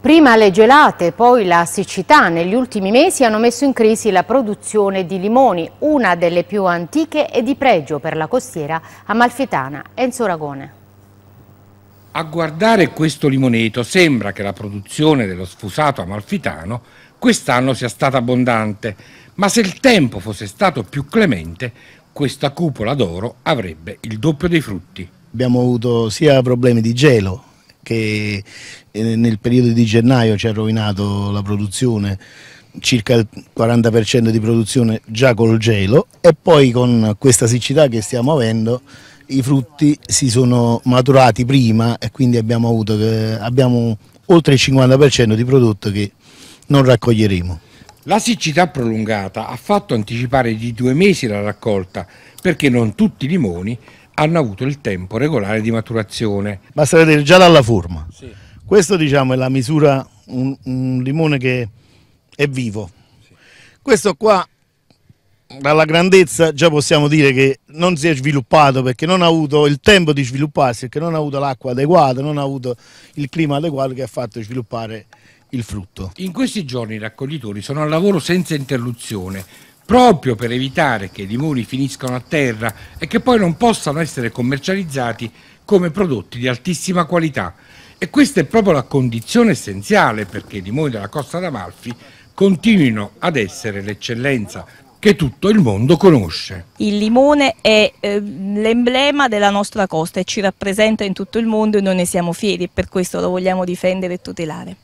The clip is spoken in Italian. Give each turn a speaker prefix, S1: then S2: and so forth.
S1: Prima le gelate, poi la siccità negli ultimi mesi hanno messo in crisi la produzione di limoni, una delle più antiche e di pregio per la costiera amalfitana. Enzo Ragone.
S2: A guardare questo limoneto sembra che la produzione dello sfusato amalfitano quest'anno sia stata abbondante, ma se il tempo fosse stato più clemente, questa cupola d'oro avrebbe il doppio dei frutti.
S3: Abbiamo avuto sia problemi di gelo che eh, nel periodo di gennaio ci ha rovinato la produzione circa il 40% di produzione già col gelo e poi con questa siccità che stiamo avendo i frutti si sono maturati prima e quindi abbiamo avuto eh, abbiamo oltre il 50% di prodotto che non raccoglieremo.
S2: La siccità prolungata ha fatto anticipare di due mesi la raccolta perché non tutti i limoni hanno avuto il tempo regolare di maturazione. Basta vedere già dalla
S3: forma. Sì. Questo diciamo è la misura, un, un limone che è vivo. Sì. Questo qua dalla grandezza già possiamo dire che non si è sviluppato perché non ha avuto il tempo di svilupparsi, perché non ha avuto l'acqua adeguata, non ha avuto il clima adeguato che ha fatto sviluppare
S2: il frutto. In questi giorni i raccoglitori sono al lavoro senza interruzione, proprio per evitare che i limoni finiscano a terra e che poi non possano essere commercializzati come prodotti di altissima qualità. E questa è proprio la condizione essenziale perché i limoni della Costa d'Amalfi continuino ad essere l'eccellenza che tutto il mondo conosce.
S1: Il limone è eh, l'emblema della nostra costa e ci rappresenta in tutto il mondo e noi ne siamo fieri e per questo lo vogliamo difendere e tutelare.